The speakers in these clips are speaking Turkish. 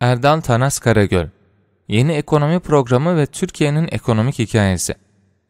Erdal Tanas Karagöl Yeni Ekonomi Programı ve Türkiye'nin Ekonomik Hikayesi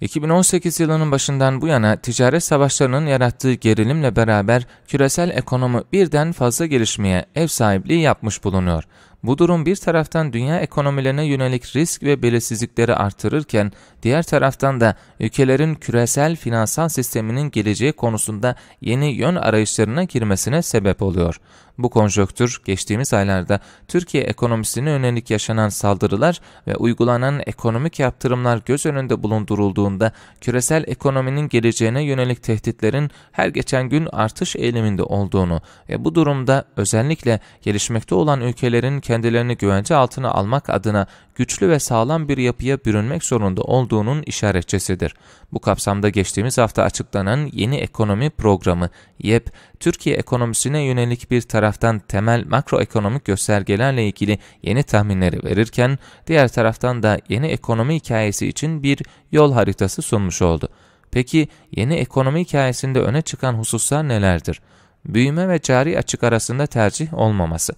2018 yılının başından bu yana ticaret savaşlarının yarattığı gerilimle beraber küresel ekonomi birden fazla gelişmeye ev sahipliği yapmış bulunuyor. Bu durum bir taraftan dünya ekonomilerine yönelik risk ve belirsizlikleri artırırken, diğer taraftan da ülkelerin küresel finansal sisteminin geleceği konusunda yeni yön arayışlarına girmesine sebep oluyor. Bu konjonktür geçtiğimiz aylarda Türkiye ekonomisine yönelik yaşanan saldırılar ve uygulanan ekonomik yaptırımlar göz önünde bulundurulduğunda küresel ekonominin geleceğine yönelik tehditlerin her geçen gün artış eğiliminde olduğunu ve bu durumda özellikle gelişmekte olan ülkelerin kendilerini güvence altına almak adına güçlü ve sağlam bir yapıya bürünmek zorunda olduğunun işaretçesidir. Bu kapsamda geçtiğimiz hafta açıklanan yeni ekonomi programı YEP, Türkiye ekonomisine yönelik bir taraftan temel makroekonomik göstergelerle ilgili yeni tahminleri verirken, diğer taraftan da yeni ekonomi hikayesi için bir yol haritası sunmuş oldu. Peki yeni ekonomi hikayesinde öne çıkan hususlar nelerdir? Büyüme ve cari açık arasında tercih olmaması.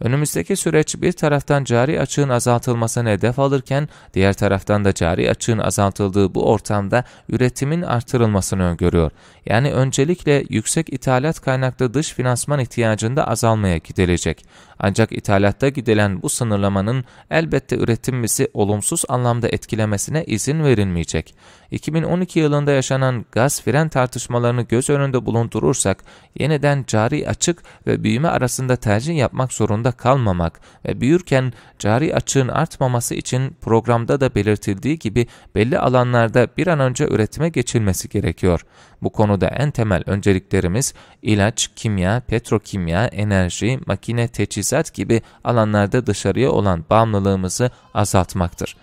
Önümüzdeki süreç bir taraftan cari açığın azaltılmasını hedef alırken diğer taraftan da cari açığın azaltıldığı bu ortamda üretimin artırılmasını öngörüyor. Yani öncelikle yüksek ithalat kaynaklı dış finansman ihtiyacında azalmaya gidilecek. Ancak ithalatta gidilen bu sınırlamanın elbette üretimimizi olumsuz anlamda etkilemesine izin verilmeyecek. 2012 yılında yaşanan gaz fren tartışmalarını göz önünde bulundurursak yeniden cari açık ve büyüme arasında tercih yapmak zorunda zorunda kalmamak ve büyürken cari açığın artmaması için programda da belirtildiği gibi belli alanlarda bir an önce üretime geçilmesi gerekiyor. Bu konuda en temel önceliklerimiz ilaç, kimya, petrokimya, enerji, makine, teçhizat gibi alanlarda dışarıya olan bağımlılığımızı azaltmaktır.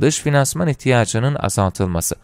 Dış finansman ihtiyacının azaltılması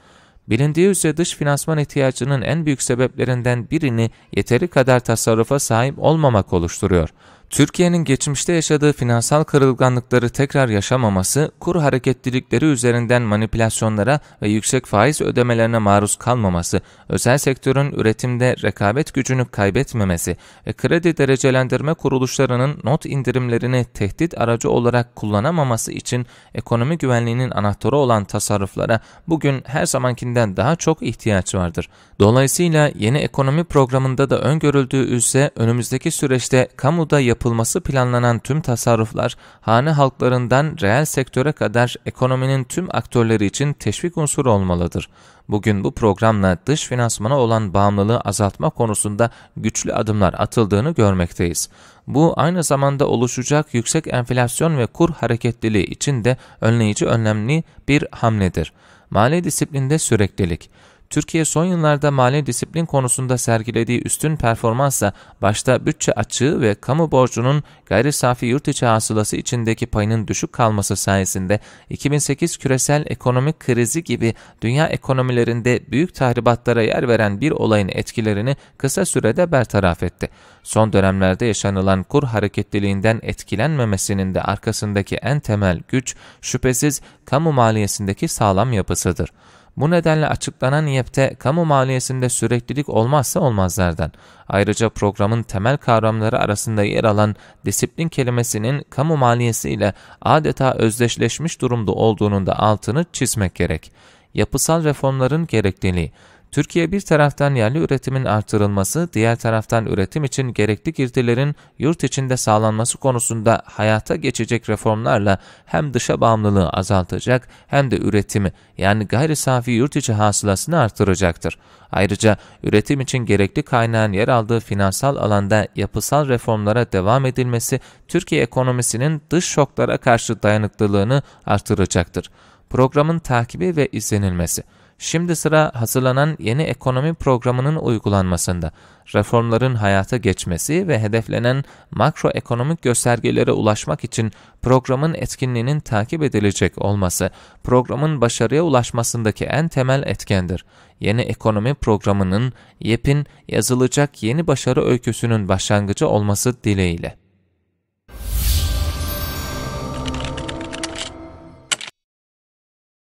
Bilindiği üzere dış finansman ihtiyacının en büyük sebeplerinden birini yeteri kadar tasarrufa sahip olmamak oluşturuyor. Türkiye'nin geçmişte yaşadığı finansal kırılganlıkları tekrar yaşamaması, kur hareketlilikleri üzerinden manipülasyonlara ve yüksek faiz ödemelerine maruz kalmaması, özel sektörün üretimde rekabet gücünü kaybetmemesi ve kredi derecelendirme kuruluşlarının not indirimlerini tehdit aracı olarak kullanamaması için ekonomi güvenliğinin anahtarı olan tasarruflara bugün her zamankinden daha çok ihtiyaç vardır. Dolayısıyla yeni ekonomi programında da öngörüldüğü üzere önümüzdeki süreçte kamuda yapılacak yapılması planlanan tüm tasarruflar, hane halklarından reel sektöre kadar ekonominin tüm aktörleri için teşvik unsuru olmalıdır. Bugün bu programla dış finansmana olan bağımlılığı azaltma konusunda güçlü adımlar atıldığını görmekteyiz. Bu aynı zamanda oluşacak yüksek enflasyon ve kur hareketliliği için de önleyici önlemli bir hamledir. Mali disiplinde süreklilik Türkiye son yıllarda mali disiplin konusunda sergilediği üstün performansla başta bütçe açığı ve kamu borcunun gayri safi yurt içi hasılası içindeki payının düşük kalması sayesinde 2008 küresel ekonomik krizi gibi dünya ekonomilerinde büyük tahribatlara yer veren bir olayın etkilerini kısa sürede bertaraf etti. Son dönemlerde yaşanılan kur hareketliliğinden etkilenmemesinin de arkasındaki en temel güç şüphesiz kamu maliyesindeki sağlam yapısıdır. Bu nedenle açıklanan İEP'te kamu maliyesinde süreklilik olmazsa olmazlardan. Ayrıca programın temel kavramları arasında yer alan disiplin kelimesinin kamu maliyesiyle adeta özdeşleşmiş durumda olduğunun da altını çizmek gerek. Yapısal reformların gerekliliği Türkiye bir taraftan yerli üretimin artırılması, diğer taraftan üretim için gerekli girdilerin yurt içinde sağlanması konusunda hayata geçecek reformlarla hem dışa bağımlılığı azaltacak hem de üretimi yani gayri safi yurt içi hasılasını artıracaktır. Ayrıca üretim için gerekli kaynağın yer aldığı finansal alanda yapısal reformlara devam edilmesi Türkiye ekonomisinin dış şoklara karşı dayanıklılığını artıracaktır. Programın takibi ve izlenilmesi Şimdi sıra hazırlanan yeni ekonomi programının uygulanmasında, reformların hayata geçmesi ve hedeflenen makroekonomik göstergelere ulaşmak için programın etkinliğinin takip edilecek olması, programın başarıya ulaşmasındaki en temel etkendir. Yeni ekonomi programının YEP'in yazılacak yeni başarı öyküsünün başlangıcı olması dileğiyle.